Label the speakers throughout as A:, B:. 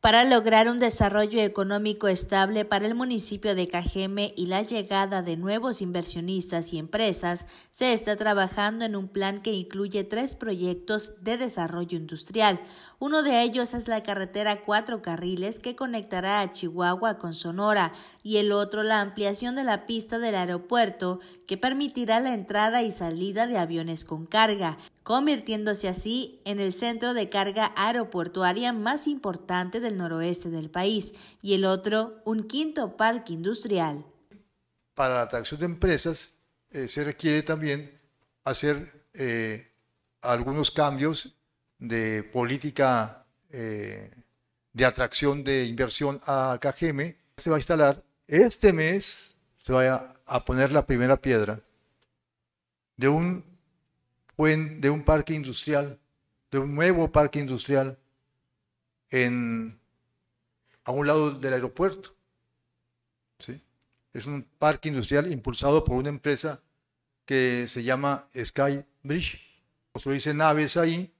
A: para lograr un desarrollo económico estable para el municipio de Cajeme y la llegada de nuevos inversionistas y empresas, se está trabajando en un plan que incluye tres proyectos de desarrollo industrial. Uno de ellos es la carretera cuatro carriles que conectará a Chihuahua con Sonora y el otro la ampliación de la pista del aeropuerto que permitirá la entrada y salida de aviones con carga convirtiéndose así en el centro de carga aeroportuaria más importante del noroeste del país y el otro un quinto parque industrial.
B: Para la atracción de empresas eh, se requiere también hacer eh, algunos cambios de política eh, de atracción de inversión a KGM. Se va a instalar este mes, se va a poner la primera piedra de un de un parque industrial, de un nuevo parque industrial en, a un lado del aeropuerto. Es un parque industrial impulsado por una empresa que se llama Sky Bridge. Construye naves ahí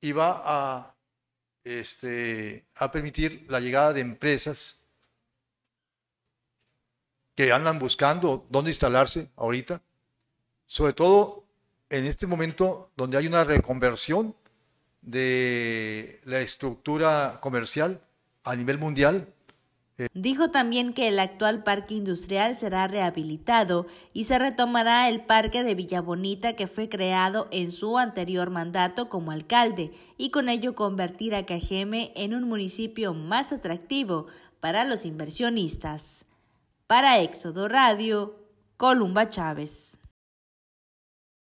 B: y va a, este, a permitir la llegada de empresas que andan buscando dónde instalarse ahorita, sobre todo en este momento donde hay una reconversión de la estructura comercial a nivel mundial. Eh,
A: Dijo también que el actual parque industrial será rehabilitado y se retomará el parque de Villabonita que fue creado en su anterior mandato como alcalde y con ello convertir a Cajeme en un municipio más atractivo para los inversionistas. Para Éxodo Radio, Columba Chávez.